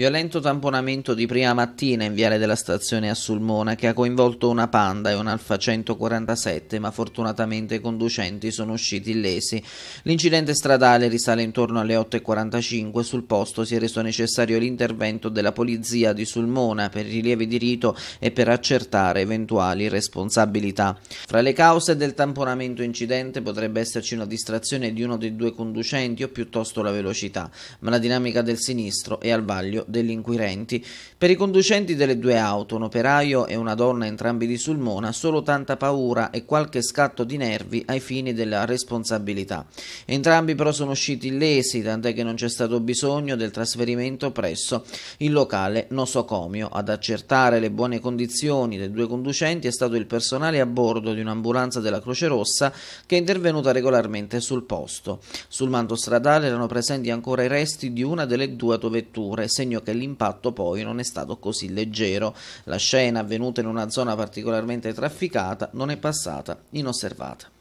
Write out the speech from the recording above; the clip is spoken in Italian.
Violento tamponamento di prima mattina in viale della stazione a Sulmona che ha coinvolto una Panda e un Alfa 147, ma fortunatamente i conducenti sono usciti illesi. L'incidente stradale risale intorno alle 8.45. Sul posto si è reso necessario l'intervento della polizia di Sulmona per rilievi di rito e per accertare eventuali responsabilità. Fra le cause del tamponamento incidente potrebbe esserci una distrazione di uno dei due conducenti o piuttosto la velocità, ma la dinamica del sinistro è al vaglio degli inquirenti. Per i conducenti delle due auto, un operaio e una donna entrambi di Sulmona, solo tanta paura e qualche scatto di nervi ai fini della responsabilità. Entrambi però sono usciti illesi, tant'è che non c'è stato bisogno del trasferimento presso il locale nosocomio. Ad accertare le buone condizioni dei due conducenti è stato il personale a bordo di un'ambulanza della Croce Rossa che è intervenuta regolarmente sul posto. Sul manto stradale erano presenti ancora i resti di una delle due autovetture, segno meglio che l'impatto poi non è stato così leggero. La scena avvenuta in una zona particolarmente trafficata non è passata inosservata.